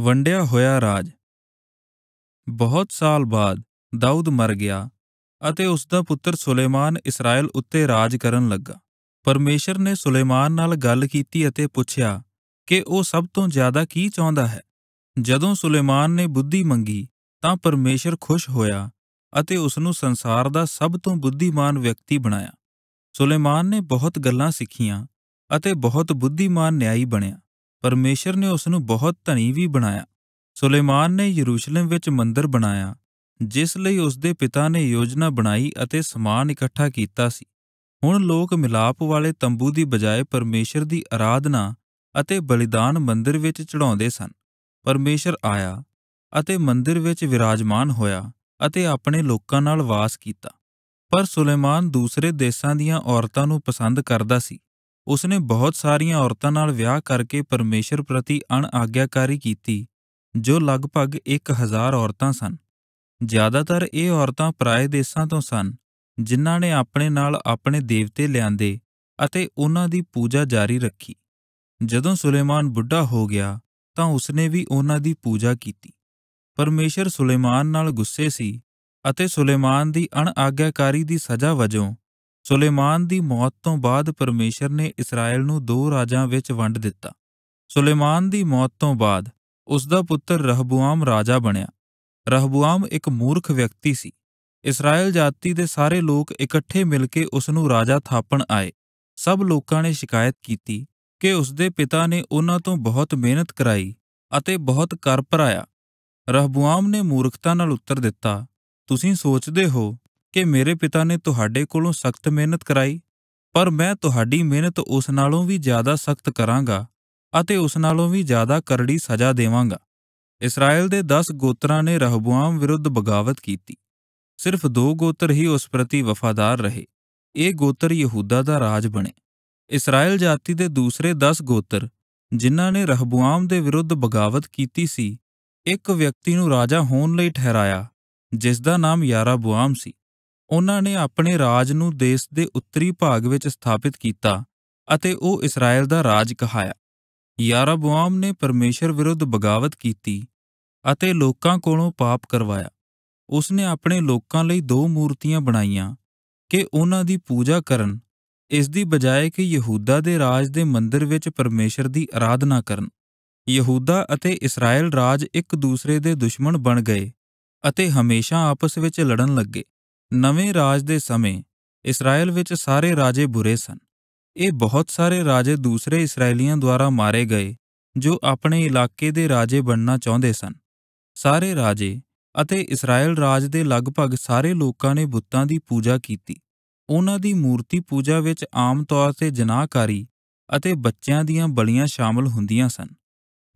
ਵੰਡਿਆ ਹੋਇਆ ਰਾਜ ਬਹੁਤ ਸਾਲ ਬਾਅਦ ਦਾਊਦ ਮਰ ਗਿਆ ਅਤੇ ਉਸ ਦਾ ਪੁੱਤਰ ਸੁਲੇਮਾਨ ਇਸਰਾਇਲ ਉੱਤੇ ਰਾਜ ਕਰਨ ਲੱਗਾ ਪਰਮੇਸ਼ਰ ਨੇ ਸੁਲੇਮਾਨ ਨਾਲ ਗੱਲ ਕੀਤੀ ਅਤੇ ਪੁੱਛਿਆ ਕਿ ਉਹ ਸਭ ਤੋਂ ਜ਼ਿਆਦਾ ਕੀ ਚਾਹੁੰਦਾ ਹੈ ਜਦੋਂ ਸੁਲੇਮਾਨ ਨੇ ਬੁੱਧੀ ਮੰਗੀ ਤਾਂ ਪਰਮੇਸ਼ਰ ਖੁਸ਼ ਹੋਇਆ ਅਤੇ ਉਸ ਨੂੰ ਸੰਸਾਰ ਦਾ ਸਭ ਤੋਂ ਬੁੱਧੀਮਾਨ ਵਿਅਕਤੀ ਬਣਾਇਆ ਸੁਲੇਮਾਨ ਨੇ ਬਹੁਤ ਗੱਲਾਂ ਸਿੱਖੀਆਂ ਅਤੇ ਬਹੁਤ ਬੁੱਧੀਮਾਨ ਨਿਆਈ ਬਣਿਆ ਪਰਮੇਸ਼ਰ ਨੇ ਉਸ ਨੂੰ ਬਹੁਤ ਧਨੀ ਵੀ ਬਣਾਇਆ ਸੁਲੇਮਾਨ ਨੇ ਯਰੂਸ਼ਲਮ ਵਿੱਚ ਮੰਦਰ ਬਣਾਇਆ ਜਿਸ ਲਈ ਉਸ ਦੇ ਪਿਤਾ ਨੇ ਯੋਜਨਾ ਬਣਾਈ ਅਤੇ ਸਮਾਨ ਇਕੱਠਾ ਕੀਤਾ ਸੀ ਹੁਣ ਲੋਕ ਮਿਲਾਪ ਵਾਲੇ ਤੰਬੂ ਦੀ ਬਜਾਏ ਪਰਮੇਸ਼ਰ ਦੀ ਆਰਾਧਨਾ ਅਤੇ ਬਲੀਦਾਨ ਮੰਦਰ ਵਿੱਚ ਚੜਾਉਂਦੇ ਸਨ ਪਰਮੇਸ਼ਰ ਆਇਆ ਅਤੇ ਮੰਦਰ ਵਿੱਚ ਵਿਰਾਜਮਾਨ ਹੋਇਆ ਅਤੇ ਆਪਣੇ ਲੋਕਾਂ ਨਾਲ ਵਾਸ ਕੀਤਾ ਪਰ ਸੁਲੇਮਾਨ ਦੂਸਰੇ ਦੇਸ਼ਾਂ ਦੀਆਂ ਔਰਤਾਂ ਨੂੰ ਪਸੰਦ ਕਰਦਾ ਸੀ ਉਸਨੇ ਬਹੁਤ ਸਾਰੀਆਂ ਔਰਤਾਂ ਨਾਲ ਵਿਆਹ ਕਰਕੇ ਪਰਮੇਸ਼ਰ ਪ੍ਰਤੀ ਅਣ ਆਗਿਆਕਾਰੀ ਕੀਤੀ ਜੋ ਲਗਭਗ 1000 ਔਰਤਾਂ ਸਨ ਜ਼ਿਆਦਾਤਰ ਇਹ ਔਰਤਾਂ ਪ੍ਰਾਇ ਦੇਸ਼ਾਂ ਤੋਂ ਸਨ ਜਿਨ੍ਹਾਂ ਨੇ ਆਪਣੇ ਨਾਲ ਆਪਣੇ ਦੇਵਤੇ ਲਿਆਂਦੇ ਅਤੇ ਉਹਨਾਂ ਦੀ ਪੂਜਾ ਜਾਰੀ ਰੱਖੀ ਜਦੋਂ ਸੁਲੇਮਾਨ ਬੁੱਢਾ ਹੋ ਗਿਆ ਤਾਂ ਉਸਨੇ ਵੀ ਉਹਨਾਂ ਦੀ ਪੂਜਾ ਕੀਤੀ ਪਰਮੇਸ਼ਰ ਸੁਲੇਮਾਨ ਨਾਲ ਗੁੱਸੇ ਸੀ ਅਤੇ ਸੁਲੇਮਾਨ ਦੀ ਅਣ ਆਗਿਆਕਾਰੀ ਦੀ ਸਜ਼ਾ ਵਜੋਂ ਸੁਲੇਮਾਨ ਦੀ ਮੌਤ ਤੋਂ ਬਾਅਦ ਪਰਮੇਸ਼ਰ ਨੇ ਇਸਰਾਇਲ ਨੂੰ ਦੋ ਰਾਜਾਂ ਵਿੱਚ ਵੰਡ ਦਿੱਤਾ। ਸੁਲੇਮਾਨ ਦੀ ਮੌਤ ਤੋਂ ਬਾਅਦ ਉਸ ਦਾ ਪੁੱਤਰ ਰਹਬੂਆਮ ਰਾਜਾ ਬਣਿਆ। ਰਹਬੂਆਮ ਇੱਕ ਮੂਰਖ ਵਿਅਕਤੀ ਸੀ। ਇਸਰਾਇਲ ਜਾਤੀ ਦੇ ਸਾਰੇ ਲੋਕ ਇਕੱਠੇ ਮਿਲ ਕੇ ਉਸ ਨੂੰ ਰਾਜਾ ਥਾਪਣ ਆਏ। ਸਭ ਲੋਕਾਂ ਨੇ ਸ਼ਿਕਾਇਤ ਕੀਤੀ ਕਿ ਉਸ ਦੇ ਪਿਤਾ ਨੇ ਉਹਨਾਂ ਤੋਂ ਬਹੁਤ ਮਿਹਨਤ ਕਰਾਈ ਅਤੇ ਬਹੁਤ ਕਰ ਭਰਾਇਆ। ਰਹਬੂਆਮ ਨੇ ਮੂਰਖਤਾ ਨਾਲ ਉੱਤਰ ਦਿੱਤਾ, ਤੁਸੀਂ ਸੋਚਦੇ ਹੋ ਕਿ ਮੇਰੇ ਪਿਤਾ ਨੇ ਤੁਹਾਡੇ ਕੋਲੋਂ ਸਖਤ ਮਿਹਨਤ ਕਰਾਈ ਪਰ ਮੈਂ ਤੁਹਾਡੀ ਮਿਹਨਤ ਉਸ ਨਾਲੋਂ ਵੀ ਜ਼ਿਆਦਾ ਸਖਤ ਕਰਾਂਗਾ ਅਤੇ ਉਸ ਨਾਲੋਂ ਵੀ ਜ਼ਿਆਦਾ ਕਰੜੀ ਸਜ਼ਾ ਦੇਵਾਂਗਾ ਇਸਰਾਇਲ ਦੇ 10 ਗੋਤਰਾਂ ਨੇ ਰਹਬੂਆਮ ਵਿਰੁੱਧ ਬਗਾਵਤ ਕੀਤੀ ਸਿਰਫ ਦੋ ਗੋਤਰ ਹੀ ਉਸ ਪ੍ਰਤੀ ਵਫਾਦਾਰ ਰਹੇ ਇਹ ਗੋਤਰ ਯਹੂਦਾ ਦਾ ਰਾਜ ਬਣੇ ਇਸਰਾਇਲ ਜਾਤੀ ਦੇ ਦੂਸਰੇ 10 ਗੋਤਰ ਜਿਨ੍ਹਾਂ ਨੇ ਰਹਬੂਆਮ ਦੇ ਵਿਰੁੱਧ ਬਗਾਵਤ ਕੀਤੀ ਸੀ ਇੱਕ ਵਿਅਕਤੀ ਨੂੰ ਰਾਜਾ ਹੋਣ ਲਈ ਠਹਿਰਾਇਆ ਜਿਸ ਦਾ ਨਾਮ ਯਾਰਾਬੁਆਮ ਸੀ ਉਨ੍ਹਾਂ ਨੇ ਆਪਣੇ ਰਾਜ ਨੂੰ ਦੇਸ਼ ਦੇ ਉੱਤਰੀ ਭਾਗ ਵਿੱਚ ਸਥਾਪਿਤ ਕੀਤਾ ਅਤੇ ਉਹ ਇਸਰਾਇਲ ਦਾ ਰਾਜ ਕਹਾਇਆ। ਯਾਰਬੋਆਮ ਨੇ ਪਰਮੇਸ਼ਰ ਵਿਰੁੱਧ ਬਗਾਵਤ ਕੀਤੀ ਅਤੇ ਲੋਕਾਂ ਕੋਲੋਂ ਪਾਪ ਕਰਵਾਇਆ। ਉਸ ਨੇ ਆਪਣੇ ਲੋਕਾਂ ਲਈ ਦੋ ਮੂਰਤੀਆਂ ਬਣਾਈਆਂ ਕਿ ਉਹਨਾਂ ਦੀ ਪੂਜਾ ਕਰਨ ਇਸ ਦੀ ਬਜਾਏ ਕਿ ਯਹੂਦਾ ਦੇ ਰਾਜ ਦੇ ਮੰਦਿਰ ਵਿੱਚ ਪਰਮੇਸ਼ਰ ਦੀ ਆਰਾਧਨਾ ਕਰਨ। ਯਹੂਦਾ ਅਤੇ ਇਸਰਾਇਲ ਰਾਜ ਇੱਕ ਦੂਸਰੇ ਦੇ ਦੁਸ਼ਮਣ ਬਣ ਗਏ ਅਤੇ ਹਮੇਸ਼ਾ ਆਪਸ ਵਿੱਚ ਲੜਨ ਲੱਗੇ। ਨਵੇਂ ਰਾਜ ਦੇ ਸਮੇਂ ਇਸਰਾਇਲ ਵਿੱਚ ਸਾਰੇ ਰਾਜੇ ਬੁਰੇ ਸਨ ਇਹ ਬਹੁਤ ਸਾਰੇ ਰਾਜੇ ਦੂਸਰੇ ਇਸرائیਲੀਆਂ ਦੁਆਰਾ ਮਾਰੇ ਗਏ ਜੋ ਆਪਣੇ ਇਲਾਕੇ ਦੇ ਰਾਜੇ ਬਣਨਾ ਚਾਹੁੰਦੇ ਸਨ ਸਾਰੇ ਰਾਜੇ ਅਤੇ ਇਸਰਾਇਲ ਰਾਜ ਦੇ ਲਗਭਗ ਸਾਰੇ ਲੋਕਾਂ ਨੇ ਬੁੱਤਾਂ ਦੀ ਪੂਜਾ ਕੀਤੀ ਉਹਨਾਂ ਦੀ ਮੂਰਤੀ ਪੂਜਾ ਵਿੱਚ ਆਮ ਤੌਰ ਤੇ ਜਨਾਹਕਾਰੀ ਅਤੇ ਬੱਚਿਆਂ ਦੀਆਂ ਬਲੀਆਂ ਸ਼ਾਮਲ ਹੁੰਦੀਆਂ ਸਨ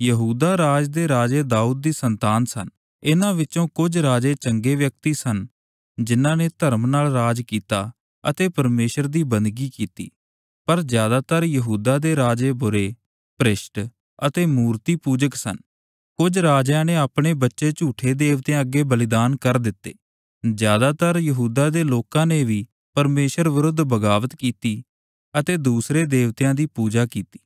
ਯਹੂਦਾ ਰਾਜ ਦੇ ਰਾਜੇ ਦਾਊਦ ਦੀ ਸੰਤਾਨ ਸਨ ਇਹਨਾਂ ਵਿੱਚੋਂ ਕੁਝ ਰਾਜੇ ਚੰਗੇ ਵਿਅਕਤੀ ਸਨ ਜਿਨ੍ਹਾਂ ਨੇ ਧਰਮ ਨਾਲ ਰਾਜ ਕੀਤਾ ਅਤੇ ਪਰਮੇਸ਼ਰ ਦੀ ਬੰਦਗੀ ਕੀਤੀ ਪਰ ਜ਼ਿਆਦਾਤਰ ਯਹੂਦਾ ਦੇ ਰਾਜੇ ਬੁਰੇ ਭ੍ਰਿਸ਼ਟ ਅਤੇ ਮੂਰਤੀ ਪੂਜਕ ਸਨ ਕੁਝ ਰਾਜਿਆਂ ਨੇ ਆਪਣੇ ਬੱਚੇ ਝੂਠੇ ਦੇਵਤਿਆਂ ਅੱਗੇ ਬਲੀਦਾਨ ਕਰ ਦਿੱਤੇ ਜ਼ਿਆਦਾਤਰ ਯਹੂਦਾ ਦੇ ਲੋਕਾਂ ਨੇ ਵੀ ਪਰਮੇਸ਼ਰ ਵਿਰੁੱਧ ਬਗਾਵਤ ਕੀਤੀ ਅਤੇ ਦੂਸਰੇ ਦੇਵਤਿਆਂ ਦੀ ਪੂਜਾ ਕੀਤੀ